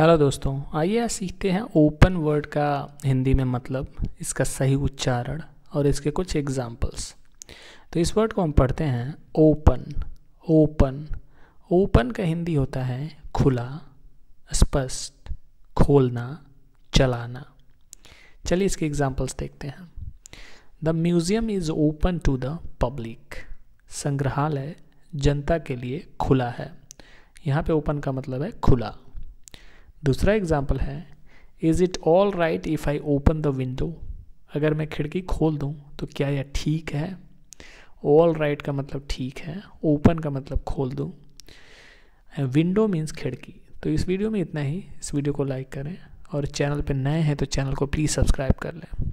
hello दोस्तों आइए सीखते हैं ओपन वर्ड का हिंदी में मतलब इसका सही उच्चारण और इसके कुछ एग्जाम्पल्स तो इस वर्ड को हम पढ़ते हैं ओपन ओपन ओपन का हिंदी होता है खुला स्पष्ट खोलना चलाना चलिए इसके एग्जाम्पल्स देखते हैं the museum is open to the public संग्रहालय जनता के लिए खुला है यहाँ पे ओपन का मतलब है खुला दूसरा एग्जाम्पल है is it all right if I open the window अगर मैं खिड़की खोल दूँ तो क्या यह ठीक है ऑल राइट right का मतलब ठीक है ओपन का मतलब खोल दूँ विंडो मीन्स खिड़की तो इस वीडियो में इतना ही इस वीडियो को लाइक करें और चैनल पर नए हैं तो चैनल को प्लीज़ सब्सक्राइब कर लें